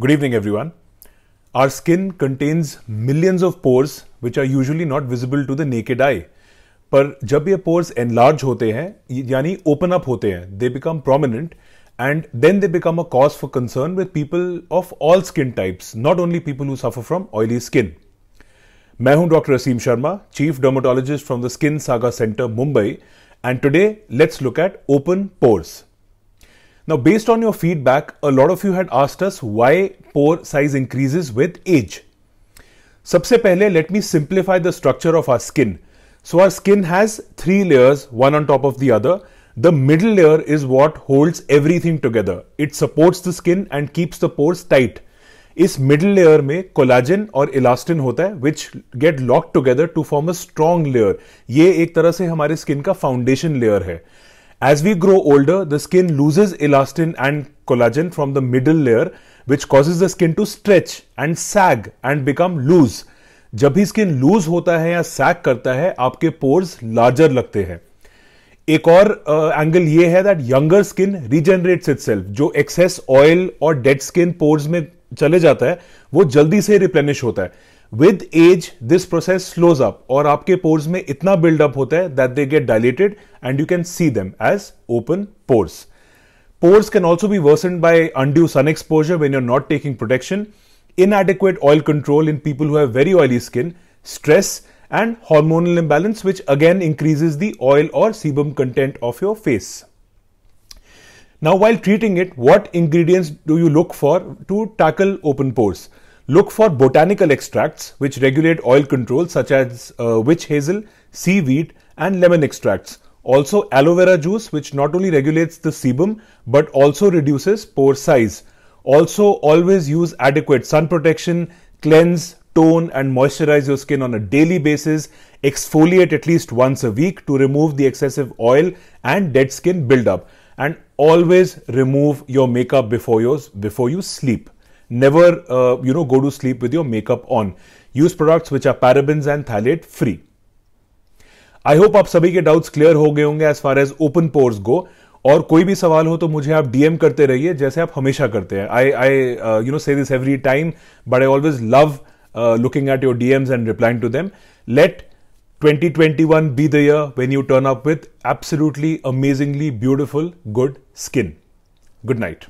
Good evening everyone our skin contains millions of pores which are usually not visible to the naked eye पर जब ये pores enlarge होते हैं यानी open up होते हैं they become prominent and then they become a cause for concern with people of all skin types not only people who suffer from oily skin मैं हूं doctor Aseem Sharma chief dermatologist from the skin saga centre Mumbai and today let's look at open pores Now, based on your feedback, a lot of you had asked us why pore size increases with age. सबसे पहले let me simplify the structure of our skin. So, our skin has three layers, one on top of the other. The middle layer is what holds everything together. It supports the skin and keeps the pores tight. इस middle layer में collagen और elastin होता है which get locked together to form a strong layer. ये एक तरह से हमारे skin का foundation layer है As we grow older, the skin loses elastin and collagen from the middle layer, which causes the skin to stretch and sag and become loose. जब भी skin loose होता है या सैक करता है आपके पोर्स लार्जर लगते हैं एक और एंगल uh, ये है that younger skin regenerates itself जो एक्सेस ऑयल और डेड स्किन पोर्स में चले जाता है वो जल्दी से रिप्लेनिश होता है With age, this process slows up, or आपके pores may इतना बिल्डअप होता है that they get dilated, and you can see them as open pores. Pores can also be worsened by undue sun exposure when you're not taking protection, inadequate oil control in people who have very oily skin, stress, and hormonal imbalance, which again increases the oil or sebum content of your face. Now, while treating it, what ingredients do you look for to tackle open pores? Look for botanical extracts which regulate oil control such as uh, witch hazel, seaweed and lemon extracts. Also aloe vera juice which not only regulates the sebum but also reduces pore size. Also always use adequate sun protection, cleanse, tone and moisturize your skin on a daily basis. Exfoliate at least once a week to remove the excessive oil and dead skin buildup. And always remove your makeup before, yours, before you sleep. Never, uh, you know, go to sleep with your makeup on. Use products which are parabens and phthalate free. I hope आप सभी के doubts clear हो गए होंगे as far as open pores go और कोई भी सवाल हो तो मुझे आप डीएम करते रहिए जैसे आप हमेशा करते हैं I I you know say this every time but I always love looking at your DMs and replying to them let 2021 be the year when you turn up with absolutely amazingly beautiful good skin. Good night.